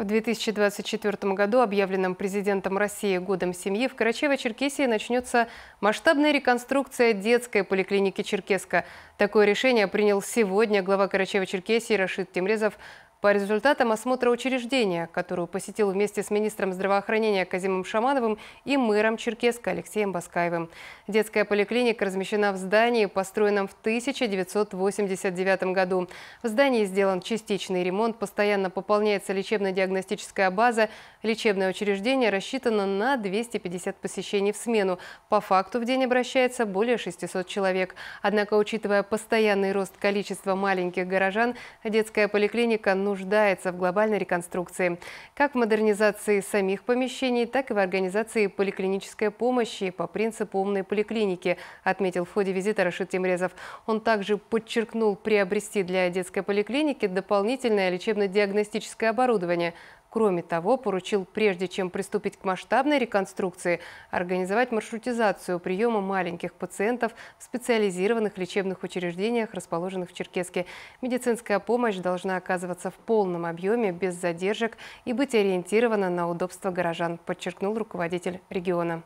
В 2024 году, объявленном президентом России Годом семьи, в Карачаево-Черкесии начнется масштабная реконструкция детской поликлиники Черкеска. Такое решение принял сегодня глава Карачаево-Черкесии Рашид Темрезов по результатам осмотра учреждения, которую посетил вместе с министром здравоохранения Казимом Шамановым и мэром Черкеска Алексеем Баскаевым. Детская поликлиника размещена в здании, построенном в 1989 году. В здании сделан частичный ремонт, постоянно пополняется лечебно-диагностическая база. Лечебное учреждение рассчитано на 250 посещений в смену. По факту в день обращается более 600 человек. Однако, учитывая постоянный рост количества маленьких горожан, детская поликлиника нужна нуждается в глобальной реконструкции. Как в модернизации самих помещений, так и в организации поликлинической помощи по принципу умной поликлиники, отметил в ходе визита Рашид Тимрезов. Он также подчеркнул приобрести для детской поликлиники дополнительное лечебно-диагностическое оборудование – Кроме того, поручил, прежде чем приступить к масштабной реконструкции, организовать маршрутизацию приема маленьких пациентов в специализированных лечебных учреждениях, расположенных в Черкеске. Медицинская помощь должна оказываться в полном объеме, без задержек и быть ориентирована на удобство горожан, подчеркнул руководитель региона.